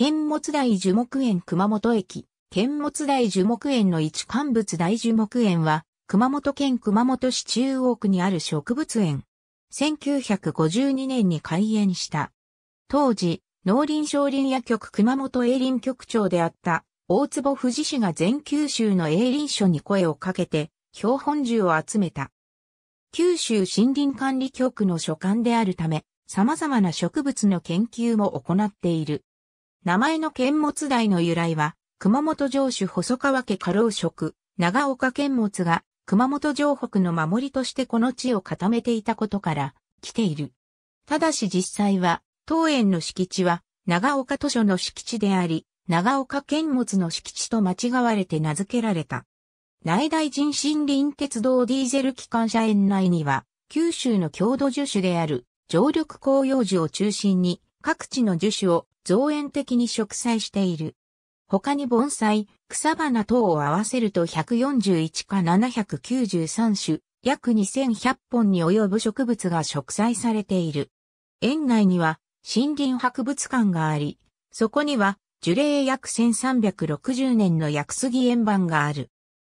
剣物大樹木園熊本駅、剣物大樹木園の一乾物大樹木園は、熊本県熊本市中央区にある植物園。1952年に開園した。当時、農林省林野局熊本営林局長であった、大坪富士氏が全九州の営林所に声をかけて、標本樹を集めた。九州森林管理局の所管であるため、様々な植物の研究も行っている。名前の剣物台の由来は、熊本城主細川家家老職、長岡剣物が熊本城北の守りとしてこの地を固めていたことから来ている。ただし実際は、当園の敷地は長岡図書の敷地であり、長岡剣物の敷地と間違われて名付けられた。内大臣森林鉄道ディーゼル機関車園内には、九州の郷土樹種である常緑広葉樹を中心に、各地の樹種を造園的に植栽している。他に盆栽、草花等を合わせると141か793種、約2100本に及ぶ植物が植栽されている。園内には森林博物館があり、そこには樹齢約1360年の薬杉円盤がある。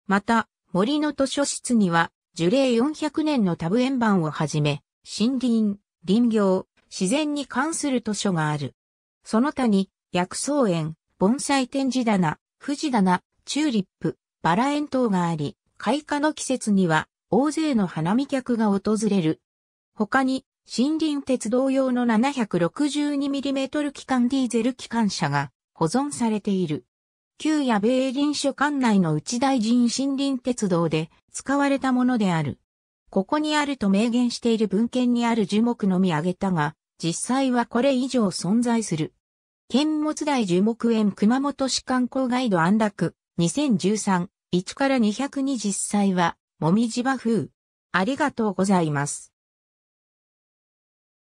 また、森の図書室には樹齢400年のタブ円盤をはじめ、森林、林業、自然に関する図書がある。その他に、薬草園、盆栽展示棚、藤棚、チューリップ、バラ園等があり、開花の季節には大勢の花見客が訪れる。他に、森林鉄道用の 762mm 機関ディーゼル機関車が保存されている。旧野米林所管内の内大臣森林鉄道で使われたものである。ここにあると明言している文献にある樹木のみ挙げたが、実際はこれ以上存在する。剣物大樹木園熊本市観光ガイド安楽2013、1から2 2実際は、もみじ和風。ありがとうございます。